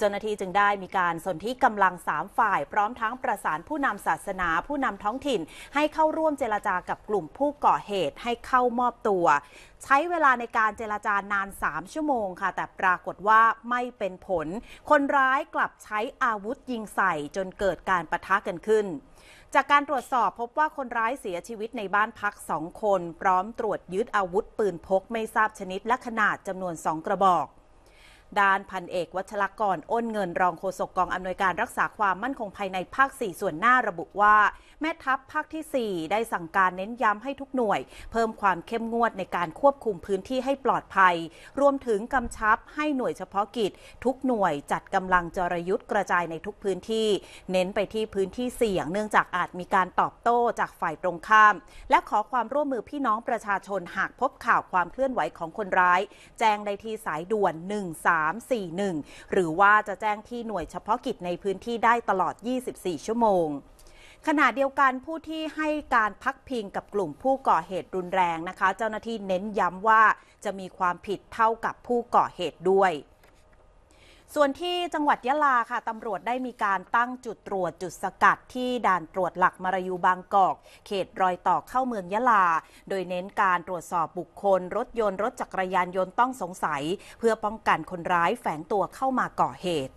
เจ้าหน้าที่จึงได้มีการสนธิกำลังสามฝ่าย พร้อมทั้งประสานผู้นำศาสนา ผู้นำท้องถิ่น ให้เข้าร่วมเจรจากับกลุ่มผู้ก่อเหตุให้เข้ามอบตัว ใช้เวลาในการเจรจานาน 3 ชั่วโมงค่ะ แต่ปรากฏว่าไม่เป็นผล คนร้ายกลับใช้อาวุธยิงใส่จนเกิดการประทะกันขึ้น จากการตรวจสอบพบว่าคนร้ายเสียชีวิตในบ้านพักสองคน พร้อมตรวจยึดอาวุธปืนพกไม่ทราบชนิดและขนาดจำนวนสองกระบอกด้านพันเอก วัชรกรอ้นเงิน รองโฆษกกอง อำนวยการรักษาความมั่นคงภายในภาค 4 ส่วนหน้าระบุว่าแม่ทัพภาคที่ 4 ได้สั่งการเน้นย้ำให้ทุกหน่วย เพิ่มความเข้มงวดในการควบคุมพื้นที่ให้ปลอดภัย รวมถึงกำชับให้หน่วยเฉพาะกิจ ทุกหน่วยจัดกำลังจรยุทธ์กระจายในทุกพื้นที่ เน้นไปที่พื้นที่เสี่ยง เนื่องจากอาจมีการตอบโต้จากฝ่ายตรงข้าม และขอความร่วมมือพี่น้องประชาชนหากพบข่าวความเคลื่อนไหวของคนร้าย แจ้งได้ที่สายด่วน13 341 หรือว่าจะแจ้งที่หน่วยเฉพาะกิจในพื้นที่ได้ตลอด 24 ชั่วโมง ขณะเดียวกันผู้ที่ให้การพักพิงกับกลุ่มผู้ก่อเหตุรุนแรงนะคะ เจ้าหน้าที่เน้นย้ำว่าจะมีความผิดเท่ากับผู้ก่อเหตุด้วยส่วนที่จังหวัดยะลาค่ะ ตำรวจได้มีการตั้งจุดตรวจจุดสกัดที่ด่านตรวจหลักมารายูบางกอก เขตรอยต่อเข้าเมืองยะลา โดยเน้นการตรวจสอบบุคคลรถยนต์ รถจักรยานยนต์ต้องสงสัย เพื่อป้องกันคนร้ายแฝงตัวเข้ามาก่อเหตุ